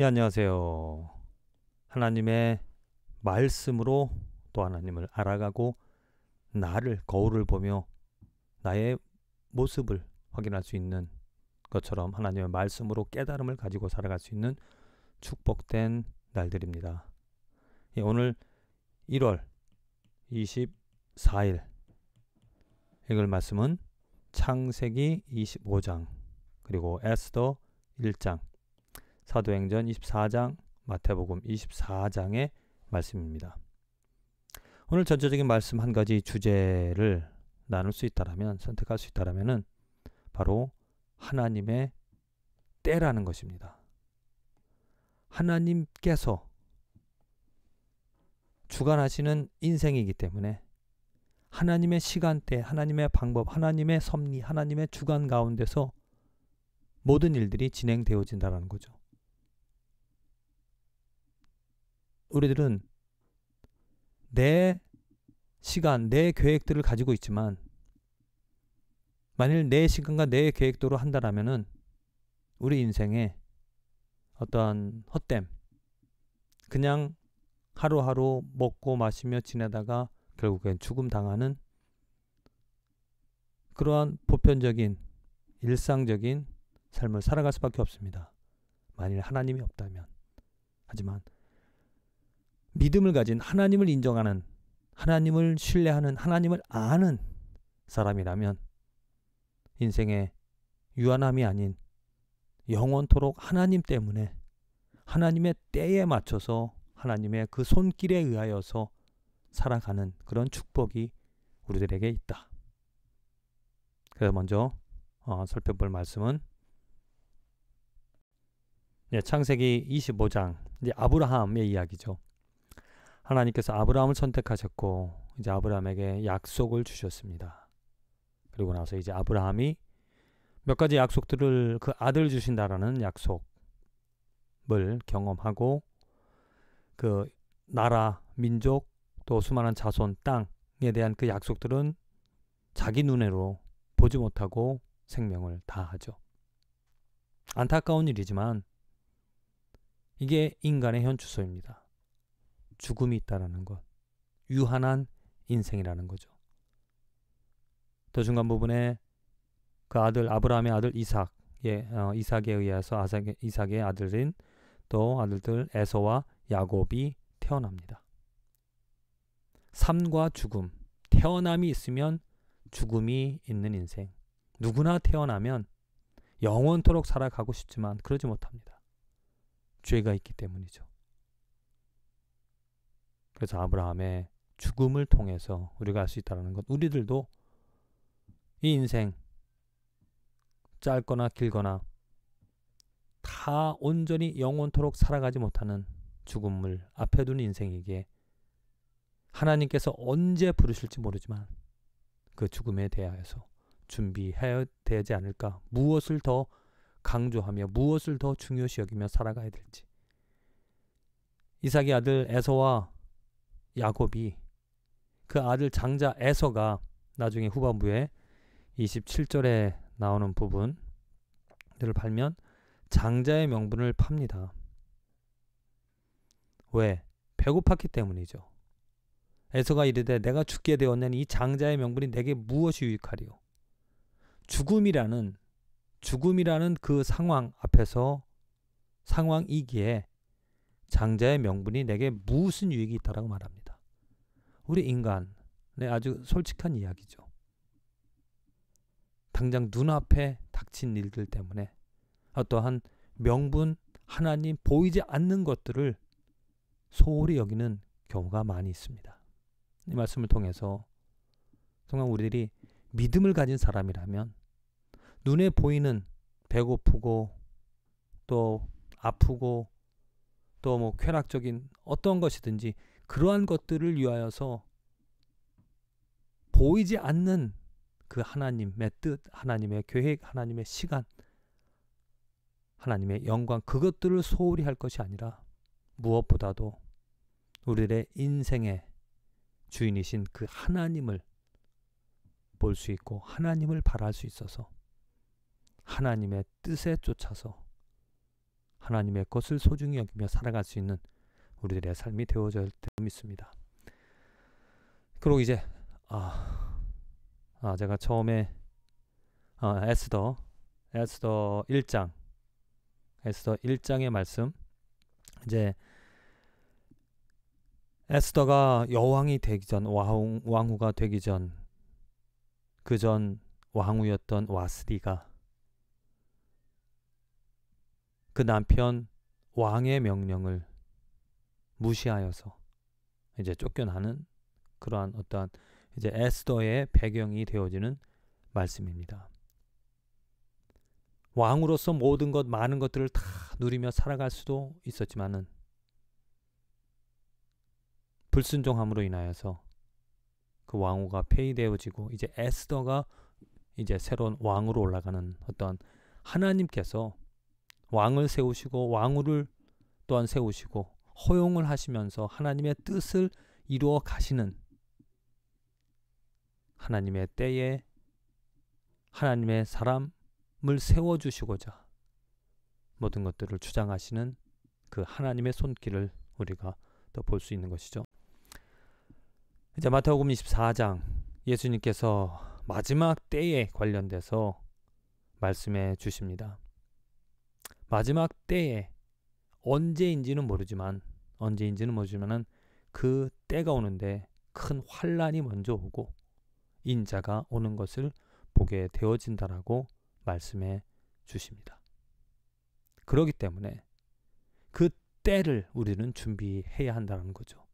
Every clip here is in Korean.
예, 안녕하세요. 하나님의 말씀으로 또 하나님을 알아가고 나를 거울을 보며 나의 모습을 확인할 수 있는 것처럼 하나님의 말씀으로 깨달음을 가지고 살아갈 수 있는 축복된 날들입니다. 예, 오늘 1월 24일 읽을 말씀은 창세기 25장 그리고 에스더 1장 사도행전 24장, 마태복음 24장의 말씀입니다. 오늘 전체적인 말씀 한 가지 주제를 나눌 수 있다라면 선택할 수 있다라면은 바로 하나님의 때라는 것입니다. 하나님께서 주관하시는 인생이기 때문에 하나님의 시간대, 하나님의 방법, 하나님의 섭리, 하나님의 주관 가운데서 모든 일들이 진행되어진다는 거죠. 우리들은 내 시간, 내 계획들을 가지고 있지만 만일 내 시간과 내 계획대로 한다라면은 우리 인생에 어떠한 헛됨, 그냥 하루하루 먹고 마시며 지내다가 결국엔 죽음 당하는 그러한 보편적인 일상적인 삶을 살아갈 수밖에 없습니다. 만일 하나님이 없다면. 하지만 믿음을 가진 하나님을 인정하는 하나님을 신뢰하는 하나님을 아는 사람이라면 인생의 유한함이 아닌 영원토록 하나님 때문에 하나님의 때에 맞춰서 하나님의 그 손길에 의하여서 살아가는 그런 축복이 우리들에게 있다. 그래서 먼저 어, 살펴볼 말씀은 예, 창세기 25장 이제 아브라함의 이야기죠. 하나님께서 아브라함을 선택하셨고 이제 아브라함에게 약속을 주셨습니다. 그리고 나서 이제 아브라함이 몇 가지 약속들을 그 아들 주신다라는 약속을 경험하고 그 나라, 민족, 또 수많은 자손, 땅에 대한 그 약속들은 자기 눈으로 보지 못하고 생명을 다하죠. 안타까운 일이지만 이게 인간의 현주소입니다. 죽음이 있다라는 것. 유한한 인생이라는 거죠. 더 중간 부분에 그 아들 아브라함의 아들 이삭, 예, 어, 이삭에 의해서 아삭의, 이삭의 아들인 또 아들들 에서와 야곱이 태어납니다. 삶과 죽음, 태어남이 있으면 죽음이 있는 인생. 누구나 태어나면 영원토록 살아가고 싶지만 그러지 못합니다. 죄가 있기 때문이죠. 그래서 아브라함의 죽음을 통해서 우리가 알 수 있다는 것, 우리들도 이 인생 짧거나 길거나 다 온전히 영원토록 살아가지 못하는 죽음을 앞에 둔인생에게 하나님께서 언제 부르실지 모르지만 그 죽음에 대하여서 준비해야 되지 않을까? 무엇을 더 강조하며 무엇을 더 중요시 여기며 살아가야 될지. 이삭의 아들 에서와 야곱이 그 아들 장자 에서가 나중에 후반부에 27절에 나오는 부분들을 팔면 장자의 명분을 팝니다. 왜? 배고팠기 때문이죠. 에서가 이르되 내가 죽게 되었나이 장자의 명분이 내게 무엇이 유익하리요? 죽음이라는 죽음이라는 그 상황 앞에서 상황이기에 장자의 명분이 내게 무슨 유익이 있다라고 말합니다. 우리 인간의 아주 솔직한 이야기죠. 당장 눈앞에 닥친 일들 때문에 어떠한 명분, 하나님 보이지 않는 것들을 소홀히 여기는 경우가 많이 있습니다. 이 말씀을 통해서 정말 우리들이 믿음을 가진 사람이라면 눈에 보이는 배고프고 또 아프고 또 뭐 쾌락적인 어떤 것이든지 그러한 것들을 위하여서 보이지 않는 그 하나님의 뜻, 하나님의 계획, 하나님의 시간, 하나님의 영광 그것들을 소홀히 할 것이 아니라 무엇보다도 우리의 들 인생의 주인이신 그 하나님을 볼 수 있고 하나님을 바랄 수 있어서 하나님의 뜻에 쫓아서 하나님의 것을 소중히 여기며 살아갈 수 있는 우리들의 삶이 되어질 듯 믿습니다. 그리고 이제 아, 아 제가 처음에 아, 에스더 에스더 1장 에스더 1장의 말씀 이제 에스더가 여왕이 되기 전와 왕후가 되기 전 그전 그 왕후였던 와스디가 그 남편 왕의 명령을 무시하여서 이제 쫓겨나는 그러한 어떠한 이제 에스더의 배경이 되어지는 말씀입니다. 왕으로서 모든 것 많은 것들을 다 누리며 살아갈 수도 있었지만은 불순종함으로 인하여서 그 왕후가 폐위되어지고 이제 에스더가 이제 새로운 왕으로 올라가는 어떤 하나님께서 왕을 세우시고 왕후를 또한 세우시고 허용을 하시면서 하나님의 뜻을 이루어 가시는 하나님의 때에 하나님의 사람을 세워 주시고자 모든 것들을 주장하시는 그 하나님의 손길을 우리가 더 볼 수 있는 것이죠. 이제 마태복음 24장 예수님께서 마지막 때에 관련돼서 말씀해 주십니다. 마지막 때에 언제인지는 모르지만 언제인지는 모르지만은 그 때가 오는데 큰 환란이 먼저 오고 인자가 오는 것을 보게 되어진다라고 말씀해 주십니다. 그러기 때문에 그 때를 우리는 준비해야 한다는 거죠.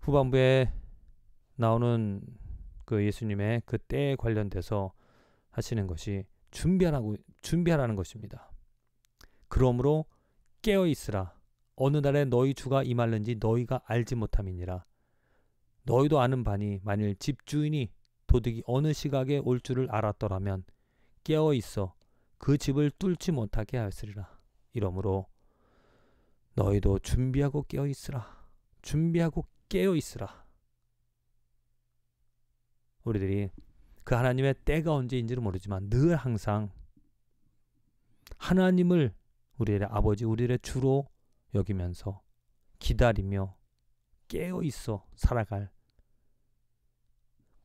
후반부에 나오는 그 예수님의 그 때에 관련돼서 하시는 것이 준비하라고 준비하라는 것입니다. 그러므로 깨어 있으라 어느 날에 너희 주가 임할는지 너희가 알지 못함이니라 너희도 아는 바니 만일 집주인이 도둑이 어느 시각에 올 줄을 알았더라면 깨어 있어 그 집을 뚫지 못하게 하였으리라 이러므로 너희도 준비하고 깨어 있으라 준비하고 깨어 있으라 우리들이 그 하나님의 때가 언제인지는 모르지만 늘 항상 하나님을 우리의 아버지, 우리의 주로 여기면서 기다리며 깨어 있어 살아갈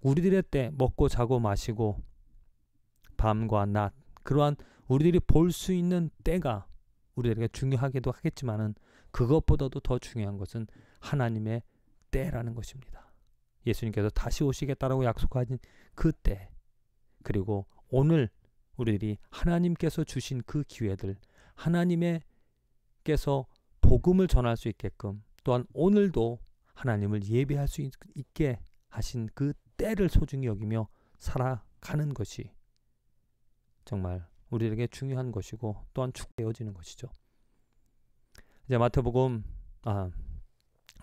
우리들의 때 먹고 자고 마시고 밤과 낮 그러한 우리들이 볼 수 있는 때가 우리에게 중요하기도 하겠지만은 그것보다도 더 중요한 것은 하나님의 때라는 것입니다. 예수님께서 다시 오시겠다라고 약속하신 그때 그리고 오늘 우리들이 하나님께서 주신 그 기회들 하나님께서 복음을 전할 수 있게끔 또한 오늘도 하나님을 예배할 수 있게 하신 그 때를 소중히 여기며 살아가는 것이 정말 우리에게 중요한 것이고 또한 축되어지는 것이죠. 이제 마태복음 아,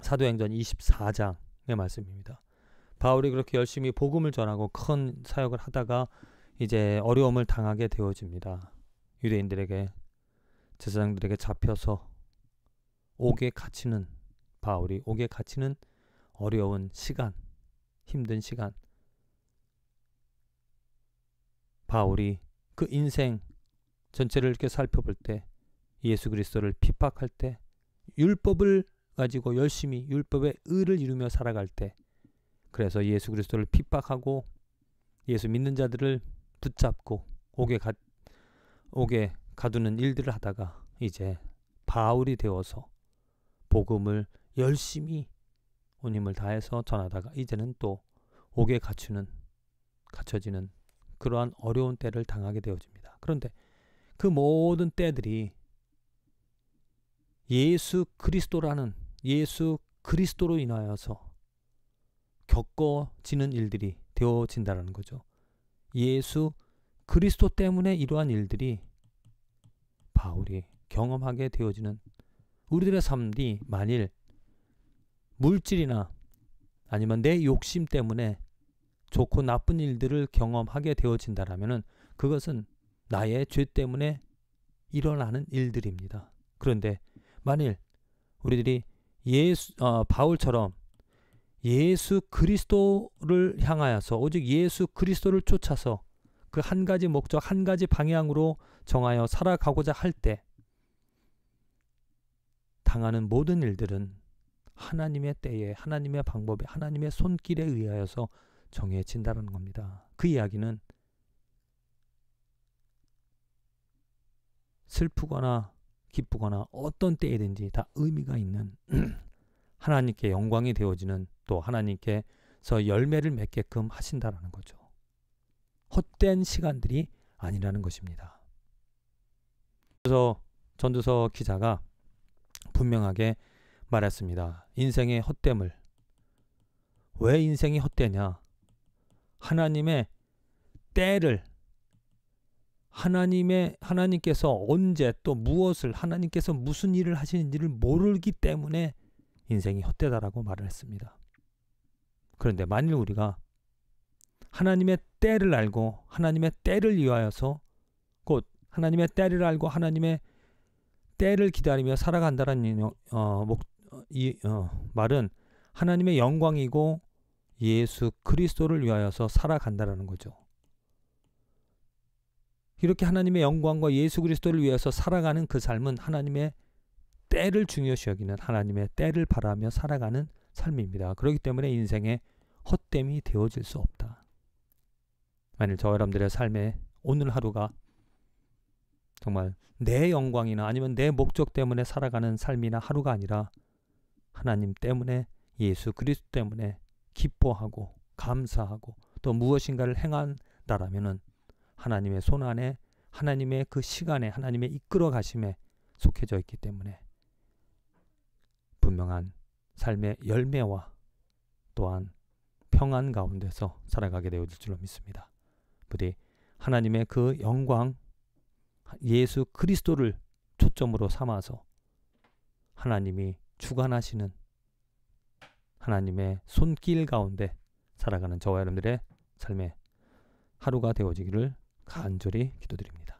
사도행전 24장의 말씀입니다. 바울이 그렇게 열심히 복음을 전하고 큰 사역을 하다가 이제 어려움을 당하게 되어집니다. 유대인들에게 제사장들에게 잡혀서 옥에 갇히는 바울이 옥에 갇히는 어려운 시간, 힘든 시간. 바울이 그 인생 전체를 이렇게 살펴볼 때 예수 그리스도를 핍박할 때 율법을 가지고 열심히 율법의 의를 이루며 살아갈 때 그래서 예수 그리스도를 핍박하고 예수 믿는 자들을 붙잡고 옥에 가 옥에 가두는 일들을 하다가 이제 바울이 되어서 복음을 열심히 온 힘을 다해서 전하다가 이제는 또 옥에 갇히는 갇혀지는 그러한 어려운 때를 당하게 되어집니다. 그런데 그 모든 때들이 예수 그리스도라는 예수 그리스도로 인하여서 겪어지는 일들이 되어진다라는 거죠. 예수 그리스도 때문에 이러한 일들이 바울이 경험하게 되어지는 우리들의 삶이 만일 물질이나 아니면 내 욕심 때문에 좋고 나쁜 일들을 경험하게 되어진다라면은 그것은 나의 죄 때문에 일어나는 일들입니다. 그런데 만일 우리들이 예수 어, 바울처럼 예수 그리스도를 향하여서 오직 예수 그리스도를 쫓아서 그 한 가지 목적 한 가지 방향으로 정하여 살아가고자 할 때 당하는 모든 일들은 하나님의 때에 하나님의 방법에 하나님의 손길에 의하여서 정해진다는 겁니다. 그 이야기는 슬프거나 기쁘거나 어떤 때이든지 다 의미가 있는 하나님께 영광이 되어지는 또 하나님께서 열매를 맺게끔 하신다라는 거죠. 헛된 시간들이 아니라는 것입니다. 그래서 전두서 기자가 분명하게 말했습니다. 인생의 헛됨을 왜 인생이 헛되냐? 하나님의 때를 하나님의 하나님께서 언제 또 무엇을 하나님께서 무슨 일을 하시는지를 모르기 때문에 인생이 헛되다라고 말을 했습니다. 그런데 만일 우리가 하나님의 때를 알고 하나님의 때를 위하여서 곧 하나님의 때를 알고 하나님의 때를 기다리며 살아간다라는 어, 목, 이 어, 말은 하나님의 영광이고 예수 그리스도를 위하여서 살아간다라는 거죠. 이렇게 하나님의 영광과 예수 그리스도를 위해서 살아가는 그 삶은 하나님의 때를 중요시 여기는 하나님의 때를 바라며 살아가는 삶입니다. 그렇기 때문에 인생의 헛됨이 되어질 수 없다. 만일 저 여러분들의 삶에 오늘 하루가 정말 내 영광이나 아니면 내 목적 때문에 살아가는 삶이나 하루가 아니라 하나님 때문에 예수 그리스도 때문에 기뻐하고 감사하고 또 무엇인가를 행한다라면 하나님의 손 안에 하나님의 그 시간에 하나님의 이끌어 가심에 속해져 있기 때문에 분명한 삶의 열매와 또한 평안 가운데서 살아가게 되어질 줄로 믿습니다. 부디 하나님의 그 영광 예수 그리스도를 초점으로 삼아서 하나님이 주관하시는 하나님의 손길 가운데 살아가는 저와 여러분들의 삶의 하루가 되어지기를 간절히 기도드립니다.